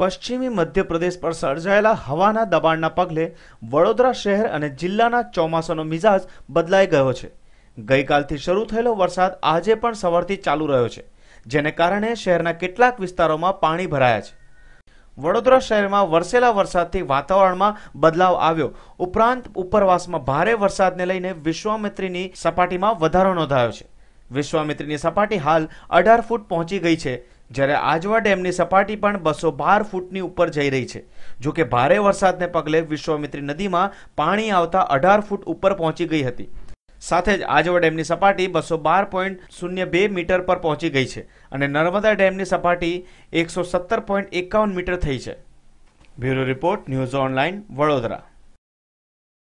પશ્ચિમી મધ્યપ્રદેશ પર સર્જાયેલા હવાના દબાણના પગલે વડોદરા શહેર અને જિલ્લાના ચોમાસાનો મિજાજ બદલાઈ ગયો છે ગઈકાલથી શરૂ થયેલો વરસાદ આજે પણ સવારથી ચાલુ રહ્યો છે જેને કારણે શહેરના કેટલાક વિસ્તારોમાં પાણી ભરાયા છે વડોદરા શહેરમાં વરસેલા વરસાદથી વાતાવરણમાં બદલાવ આવ્યો ઉપરાંત ઉપરવાસમાં ભારે વરસાદને લઈને વિશ્વામિત્રીની સપાટીમાં વધારો નોંધાયો છે વિશ્વામિત્રીની સપાટી હાલ અઢાર ફૂટ પહોંચી ગઈ છે જ્યારે આજવા ડેમની સપાટી પણ બસો બાર ફૂટની ઉપર જઈ રહી છે જોકે ભારે વરસાદને પગલે વિશ્વામિત્રી નદીમાં પાણી આવતા અઢાર ફૂટ ઉપર પહોંચી ગઈ હતી સાથે જ આજવા ડેમની સપાટી બસો બાર પોઈન્ટ શૂન્ય બે મીટર પર પહોંચી ગઈ છે અને નર્મદા ડેમની સપાટી એકસો સત્તર પોઈન્ટ એકાવન મીટર થઈ છે bureau report news online Vadodara